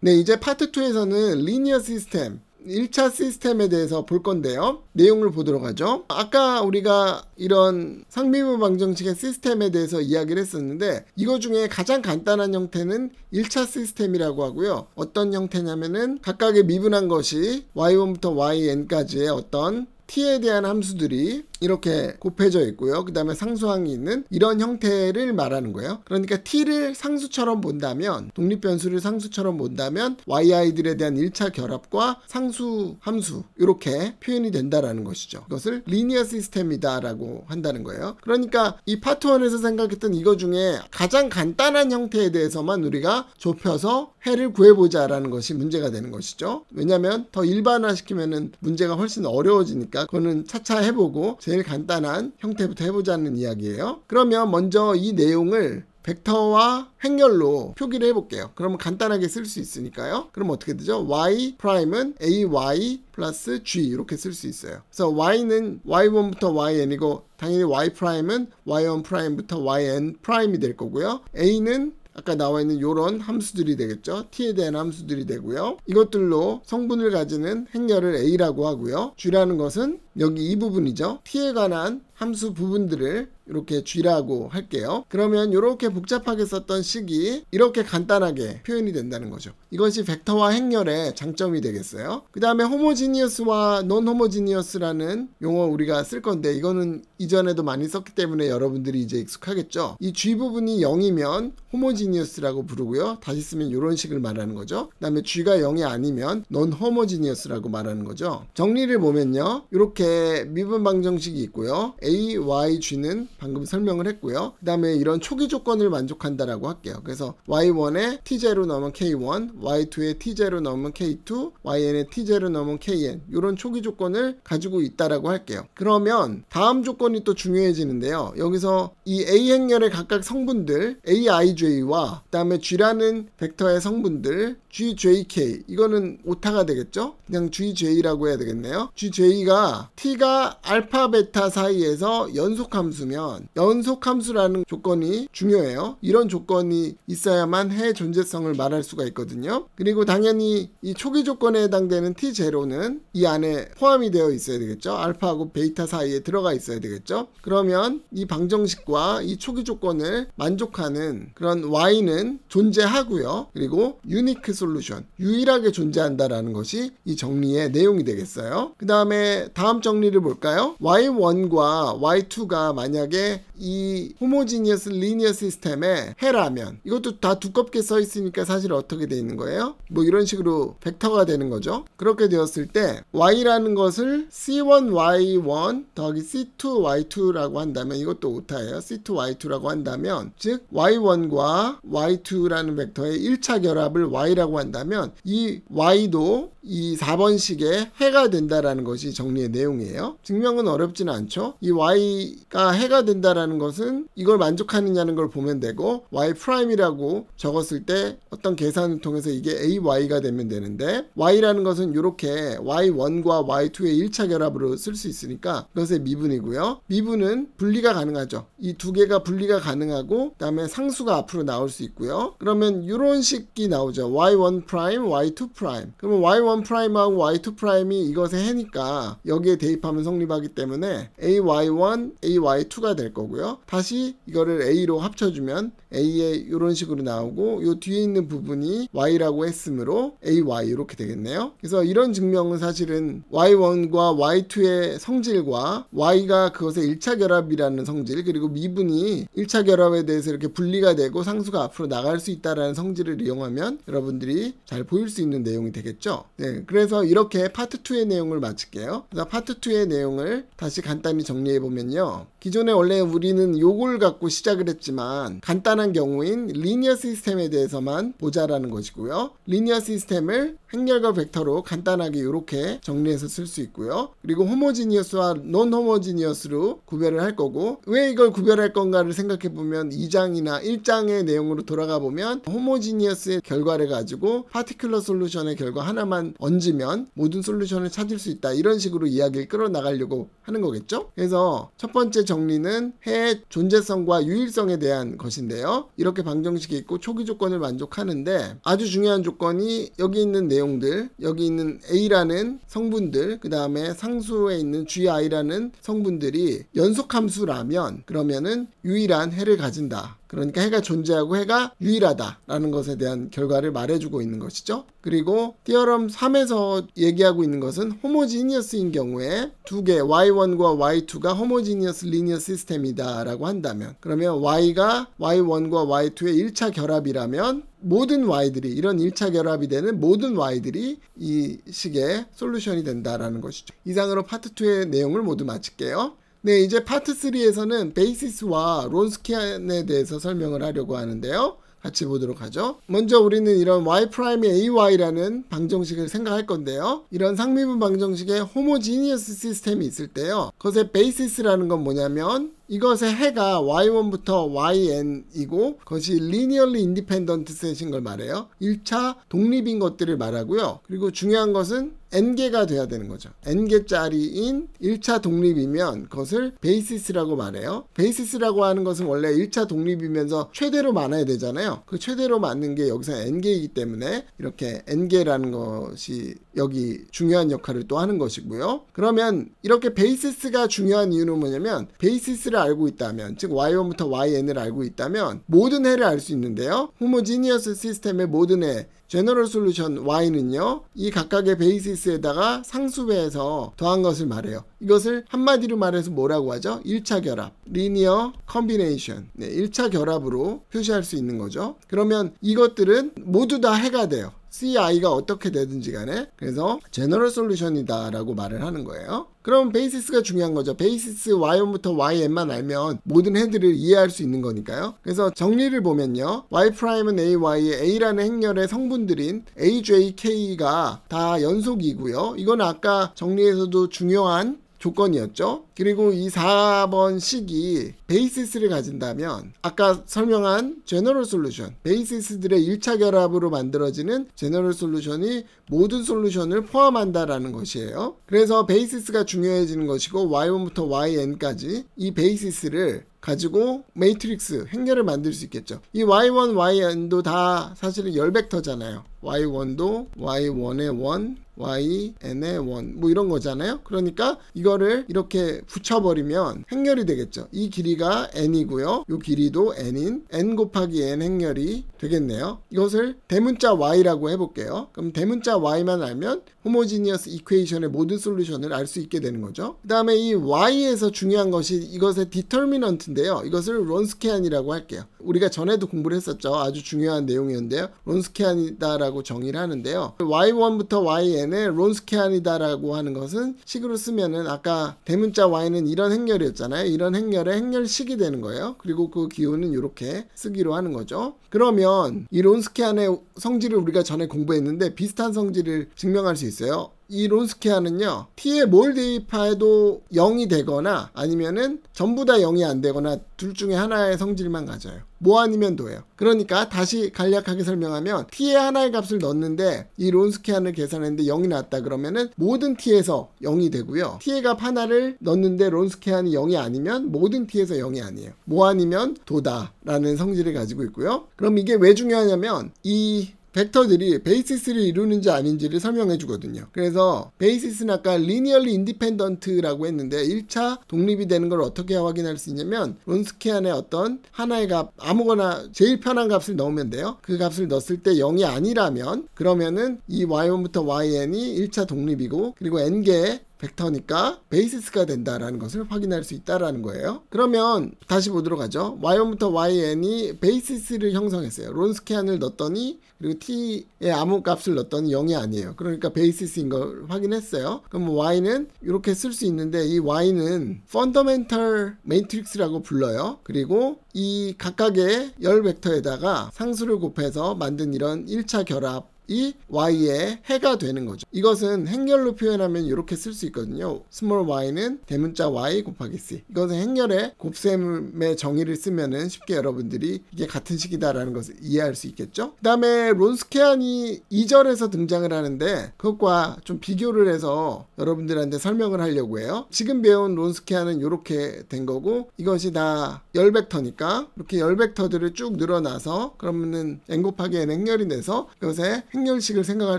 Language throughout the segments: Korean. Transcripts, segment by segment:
네, 이제 파트 2에서는 리니어 시스템, 1차 시스템에 대해서 볼 건데요. 내용을 보도록 하죠. 아까 우리가 이런 상비무 방정식의 시스템에 대해서 이야기를 했었는데 이거 중에 가장 간단한 형태는 1차 시스템이라고 하고요. 어떤 형태냐면은 각각의 미분한 것이 y1부터 yn 까지의 어떤 t에 대한 함수들이 이렇게 곱해져 있고요. 그 다음에 상수항이 있는 이런 형태를 말하는 거예요. 그러니까 t를 상수처럼 본다면 독립변수를 상수처럼 본다면 yi들에 대한 1차 결합과 상수 함수 이렇게 표현이 된다라는 것이죠. 그것을 리니어 시스템이다라고 한다는 거예요. 그러니까 이 파트 1에서 생각했던 이거 중에 가장 간단한 형태에 대해서만 우리가 좁혀서 해를 구해보자라는 것이 문제가 되는 것이죠. 왜냐하면 더 일반화시키면은 문제가 훨씬 어려워지니까 그거는 차차 해보고 제일 간단한 형태부터 해보자는 이야기예요. 그러면 먼저 이 내용을 벡터와 행렬로 표기를 해볼게요. 그러면 간단하게 쓸 수 있으니까요. 그럼 어떻게 되죠? y 프라임은 ay 플러스 g 이렇게 쓸 수 있어요. 그래서 y는 y1부터 yn이고 당연히 y 프라임은 y1 프라임부터 yn 프라임이 될 거고요. a는 아까 나와 있는 이런 함수들이 되겠죠. t에 대한 함수들이 되고요. 이것들로 성분을 가지는 행렬을 a라고 하고요. g라는 것은 여기 이 부분이죠. t에 관한 함수 부분들을 이렇게 쥐라고 할게요. 그러면 이렇게 복잡하게 썼던 식이 이렇게 간단하게 표현이 된다는 거죠. 이것이 벡터와 행렬의 장점이 되겠어요. 그 다음에 호모지니어스와 논호모지니어스라는 용어 우리가 쓸 건데 이거는 이전에도 많이 썼기 때문에 여러분들이 이제 익숙하겠죠. 이 G 부분이 0이면 호모지니어스라고 부르고요. 다시 쓰면 이런 식을 말하는 거죠. 그 다음에 G가 0이 아니면 논호모지니어스라고 말하는 거죠. 정리를 보면요. 이렇게 이렇게 미분 방정식이 있고요. A, Y, G는 방금 설명을 했고요. 그 다음에 이런 초기 조건을 만족한다라고 할게요. 그래서 Y1에 T0 넣으면 K1, Y2에 T0 넣으면 K2, YN에 T0 넣으면 KN 이런 초기 조건을 가지고 있다라고 할게요. 그러면 다음 조건이 또 중요해지는데요. 여기서 이 A 행렬의 각각 성분들 AIJ와 그 다음에 G라는 벡터의 성분들 GJK 이거는 오타가 되겠죠? 그냥 GJ라고 해야 되겠네요. GJ가 T가 알파 베타 사이에서 연속 함수면 연속 함수라는 조건이 중요해요. 이런 조건이 있어야만 해 존재성을 말할 수가 있거든요. 그리고 당연히 이 초기 조건에 해당되는 T0는 이 안에 포함이 되어 있어야 되겠죠. 알파하고 베이타 사이에 들어가 있어야 되겠죠. 그러면 이 방정식과 이 초기 조건을 만족하는 그런 Y는 존재하고요. 그리고 유니크스 솔루션 유일하게 존재한다라는 것이 이 정리의 내용이 되겠어요. 그 다음에 다음 정리를 볼까요? Y1과 Y2가 만약에 이 호모지니어스 리니어 시스템의 해라면 이것도 다 두껍게 써 있으니까 사실 어떻게 돼 있는 거예요? 뭐 이런 식으로 벡터가 되는 거죠. 그렇게 되었을 때 y라는 것을 c1y1 더하기 c2y2라고 한다면 이것도 오타예요. c2y2라고 한다면 즉 y1과 y2라는 벡터의 1차 결합을 y라고 된다고 한다면 이 y도 이4번식의 해가 된다라는 것이 정리의 내용이에요. 증명은 어렵지는 않죠. 이 y가 해가 된다라는 것은 이걸 만족하느냐는 걸 보면 되고 y 프라임이라고 적었을 때 어떤 계산을 통해서 이게 ay가 되면 되는데 y라는 것은 이렇게 y1과 y2의 1차 결합으로 쓸 수 있으니까 그것의 미분이고요. 미분은 분리가 가능하죠. 이 두 개가 분리가 가능하고 그다음에 상수가 앞으로 나올 수 있고요. 그러면 이런 식이 나오죠. y y1 프라임, y2 프라임. 그러면 y1 프라임하고 y2 프라임이 이것에 해니까 여기에 대입하면 성립하기 때문에 ay1, ay2가 될 거고요. 다시 이거를 a로 합쳐주면 a 에 이런 식으로 나오고 요 뒤에 있는 부분이 y라고 했으므로 ay 이렇게 되겠네요. 그래서 이런 증명은 사실은 y1과 y2의 성질과 y가 그것의 1차 결합이라는 성질 그리고 미분이 1차 결합에 대해서 이렇게 분리가 되고 상수가 앞으로 나갈 수 있다라는 성질을 이용하면 여러분들 여러분들이 잘 보일 수 있는 내용이 되겠죠. 네, 그래서 이렇게 파트 2의 내용을 마칠게요. 그래서 파트 2의 내용을 다시 간단히 정리해 보면요. 기존에 원래 우리는 요걸 갖고 시작을 했지만 간단한 경우인 리니어 시스템에 대해서만 보자라는 것이고요. 리니어 시스템을 행렬과 벡터로 간단하게 이렇게 정리해서 쓸 수 있고요. 그리고 호모지니어스와 논 호모지니어스로 구별을 할 거고 왜 이걸 구별할 건가를 생각해 보면 2장이나 1장의 내용으로 돌아가 보면 호모지니어스의 결과를 가지고 가지고 파티큘러 솔루션의 결과 하나만 얹으면 모든 솔루션을 찾을 수 있다 이런 식으로 이야기를 끌어나가려고 하는 거겠죠 그래서 첫 번째 정리는 해의 존재성과 유일성에 대한 것인데요 이렇게 방정식이 있고 초기 조건을 만족하는데 아주 중요한 조건이 여기 있는 내용들 여기 있는 A라는 성분들 그 다음에 상수에 있는 GI라는 성분들이 연속함수라면 그러면은 유일한 해를 가진다 그러니까 해가 존재하고 해가 유일하다라는 것에 대한 결과를 말해주고 있는 것이죠. 그리고 띠어럼 3에서 얘기하고 있는 것은 호모지니어스인 경우에 두개의 y1과 y2가 호모지니어스 리니어 시스템이다라고 한다면 그러면 y가 y1과 y2의 1차 결합이라면 모든 y들이 이런 1차 결합이 되는 모든 y들이 이 식의 솔루션이 된다라는 것이죠. 이상으로 파트 2의 내용을 모두 마칠게요. 네, 이제 파트 3에서는 베이시스와 론스키안에 대해서 설명을 하려고 하는데요. 같이 보도록 하죠. 먼저 우리는 이런 y 프라임의 ay라는 방정식을 생각할 건데요. 이런 상미분 방정식에 호모지니어스 시스템이 있을 때요. 그것의 베이시스라는 건 뭐냐면 이것의 해가 y1부터 yn이고 그것이 리니얼리 인디펜던트 셋인걸 말해요. 1차 독립인 것들을 말하고요. 그리고 중요한 것은 n개가 돼야 되는 거죠. n개짜리인 1차 독립이면 그것을 베이시스라고 말해요. 베이시스라고 하는 것은 원래 1차 독립이면서 최대로 많아야 되잖아요. 그 최대로 맞는 게 여기서 n개이기 때문에 이렇게 n개라는 것이 여기 중요한 역할을 또 하는 것이고요. 그러면 이렇게 베이시스가 중요한 이유는 뭐냐면 베이시스를 알고 있다면 즉 y1부터 yn 을 알고 있다면 모든 해를 알 수 있는데요. 호모지니어스 시스템의 모든 해 제너럴 솔루션 Y는요. 이 각각의 베이시스에다가 상수배에서 더한 것을 말해요. 이것을 한마디로 말해서 뭐라고 하죠? 1차 결합, 리니어 컨비네이션. 네, 1차 결합으로 표시할 수 있는 거죠. 그러면 이것들은 모두 다 해가 돼요. CI가 어떻게 되든지 간에 그래서 제너럴 솔루션이다 라고 말을 하는 거예요 그럼 베이시스가 중요한 거죠. 베이시스 y1부터 yn만 알면 모든 헤드를 이해할 수 있는 거니까요. 그래서 정리를 보면요. y'은 ay, a라는 행렬의 성분들인 a, j, k가 다 연속이고요. 이건 아까 정리에서도 중요한 조건이었죠. 그리고 이 4번 식이 베이시스를 가진다면 아까 설명한 제너럴 솔루션, 베이시스들의 1차 결합으로 만들어지는 제너럴 솔루션이 모든 솔루션을 포함한다라는 것이에요. 그래서 베이시스가 중요해지는 것이고 y1부터 yn 까지 이 베이시스를 가지고 매이트릭스 행렬을 만들 수 있겠죠. 이 y1, yn 도다 사실은 열 벡터잖아요. y1도 y1의 1, yn의 1, 뭐 이런 거잖아요. 그러니까 이거를 이렇게 붙여버리면 행렬이 되겠죠. 이 길이가 n이고요. 이 길이도 n인 n 곱하기 n 행렬이 되겠네요. 이것을 대문자 y라고 해볼게요. 그럼 대문자 y만 알면 호모지니어스 이퀘이션의 모든 솔루션을 알 수 있게 되는 거죠. 그 다음에 이 y에서 중요한 것이 이것의 디터미넌트인 내용인데요. 이것을 론스케안이라고 할게요. 우리가 전에도 공부를 했었죠. 아주 중요한 내용이었는데요. 론스케안이다라고 정의를 하는데요. y1부터 y n 에 론스케안이다라고 하는 것은 식으로 쓰면은 아까 대문자 y는 이런 행렬이었잖아요. 이런 행렬의 행렬식이 되는 거예요. 그리고 그 기호는 이렇게 쓰기로 하는 거죠. 그러면 이 론스케안의 성질을 우리가 전에 공부했는데 비슷한 성질을 증명할 수 있어요. 이 론스케아는요 t에 뭘 대입해도 0이 되거나 아니면은 전부 다 0이 안 되거나 둘 중에 하나의 성질만 가져요 뭐 아니면 도예요 그러니까 다시 간략하게 설명하면 t에 하나의 값을 넣었는데 이론스케아을 계산했는데 0이 났다 그러면은 모든 t에서 0이 되고요 t의 값 하나를 넣었는데 론스케아는 0이 아니면 모든 t에서 0이 아니에요 뭐 아니면 도다 라는 성질을 가지고 있고요 그럼 이게 왜 중요하냐면 이 벡터들이 베이시스를 이루는지 아닌지를 설명해 주거든요. 그래서 베이시스는 아까 리니얼리 인디펜던트라고 했는데 1차 독립이 되는 걸 어떻게 확인할 수 있냐면 론스케안의 어떤 하나의 값 아무거나 제일 편한 값을 넣으면 돼요. 그 값을 넣었을 때 0이 아니라면 그러면은 이 y1부터 yn 이 1차 독립이고 그리고 n개의 벡터니까 베이시스가 된다라는 것을 확인할 수 있다라는 거예요. 그러면 다시 보도록 하죠. y1부터 yn이 베이시스를 형성했어요. 론스케안을 넣었더니 그리고 t의 아무 값을 넣었더니 0이 아니에요. 그러니까 베이시스인 걸 확인했어요. 그럼 뭐 y는 이렇게 쓸 수 있는데 이 y는 펀더멘털 매트릭스라고 불러요. 그리고 이 각각의 열 벡터에다가 상수를 곱해서 만든 이런 1차 결합 이 y 의 해가 되는 거죠. 이것은 행렬로 표현하면 이렇게 쓸 수 있거든요. small y는 대문자 y 곱하기 c. 이것은 행렬의 곱셈의 정의를 쓰면은 쉽게 여러분들이 이게 같은 식이다라는 것을 이해할 수 있겠죠. 그 다음에 론스케안이 2절에서 등장을 하는데 그것과 좀 비교를 해서 여러분들한테 설명을 하려고 해요. 지금 배운 론스케안은 이렇게 된 거고 이것이 다 열 벡터니까 이렇게 열 벡터들을 쭉 늘어나서 그러면은 n 곱하기 n 행렬이 돼서 이것에 행렬식을 생각할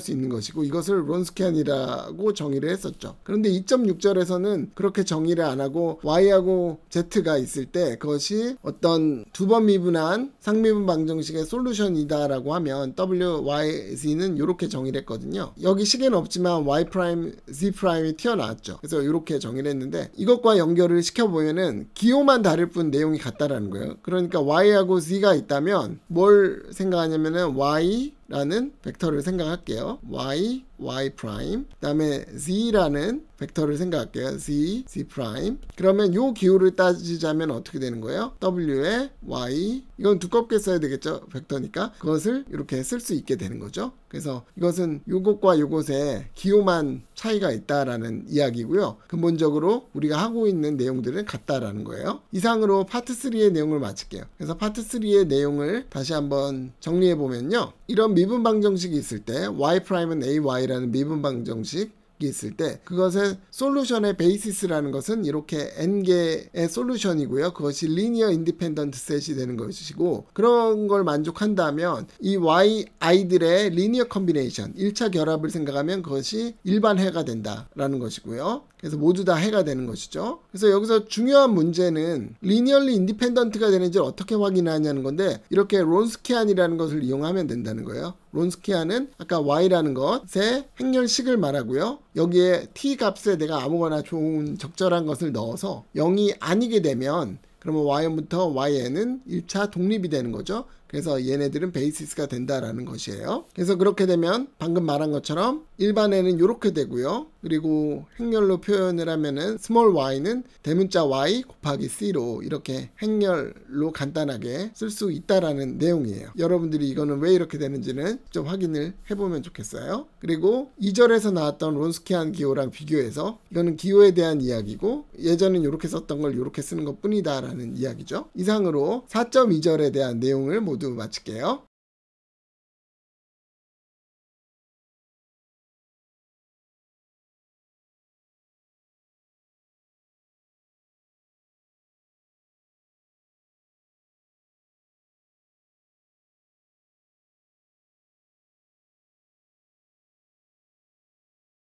수 있는 것이고 이것을 론스키안이라고 정의를 했었죠. 그런데 2.6절에서는 그렇게 정의를 안 하고 Y하고 Z가 있을 때 그것이 어떤 두 번 미분한 상미분 방정식의 솔루션이다라고 하면 W, Y, Z는 이렇게 정의를 했거든요. 여기 시계는 없지만 Y 프라임, Z 프라임이 튀어나왔죠. 그래서 이렇게 정의를 했는데 이것과 연결을 시켜보면은 기호만 다를 뿐 내용이 같다라는 거예요. 그러니까 Y하고 Z가 있다면 뭘 생각하냐면은 Y, 라는 벡터를 생각할게요. y y 프라임 그다음에 z라는 벡터를 생각할게요. z z 프라임 그러면 요 기호를 따지자면 어떻게 되는 거예요? w에 y 이건 두껍게 써야 되겠죠. 벡터니까 그것을 이렇게 쓸 수 있게 되는 거죠. 그래서 이것은 요것과 요것의 기호만 차이가 있다라는 이야기고요. 근본적으로 우리가 하고 있는 내용들은 같다라는 거예요. 이상으로 파트 3의 내용을 마칠게요. 그래서 파트 3의 내용을 다시 한번 정리해 보면요. 이런 미분 방정식이 있을 때 y 프라임은 ay y라는 미분방정식이 있을 때 그것의 솔루션의 베이시스라는 것은 이렇게 n개의 솔루션이고요. 그것이 리니어 인디펜던트 셋이 되는 것이고 그런 걸 만족한다면 이 y i들의 리니어 컨비네이션 1차 결합을 생각하면 그것이 일반 해가 된다라는 것이고요. 그래서 모두 다 해가 되는 것이죠. 그래서 여기서 중요한 문제는 리니얼리 인디펜던트가 되는지 어떻게 확인하냐는 건데 이렇게 론스케안이라는 것을 이용하면 된다는 거예요. 론스키아는 아까 y라는 것의 행렬식을 말하고요. 여기에 t 값에 내가 아무거나 좋은 적절한 것을 넣어서 0이 아니게 되면 그러면 y부터 yn은 1차 독립이 되는 거죠. 그래서 얘네들은 베이시스가 된다라는 것이에요. 그래서 그렇게 되면 방금 말한 것처럼 일반에는 이렇게 되고요. 그리고 행렬로 표현을 하면은 small y는 대문자 y 곱하기 c로 이렇게 행렬로 간단하게 쓸 수 있다라는 내용이에요. 여러분들이 이거는 왜 이렇게 되는지는 좀 확인을 해보면 좋겠어요. 그리고 2절에서 나왔던 론스키안 기호랑 비교해서 이거는 기호에 대한 이야기고 예전엔 이렇게 썼던 걸 이렇게 쓰는 것 뿐이다라는 이야기죠. 이상으로 4.2절에 대한 내용을 모두 마칠게요.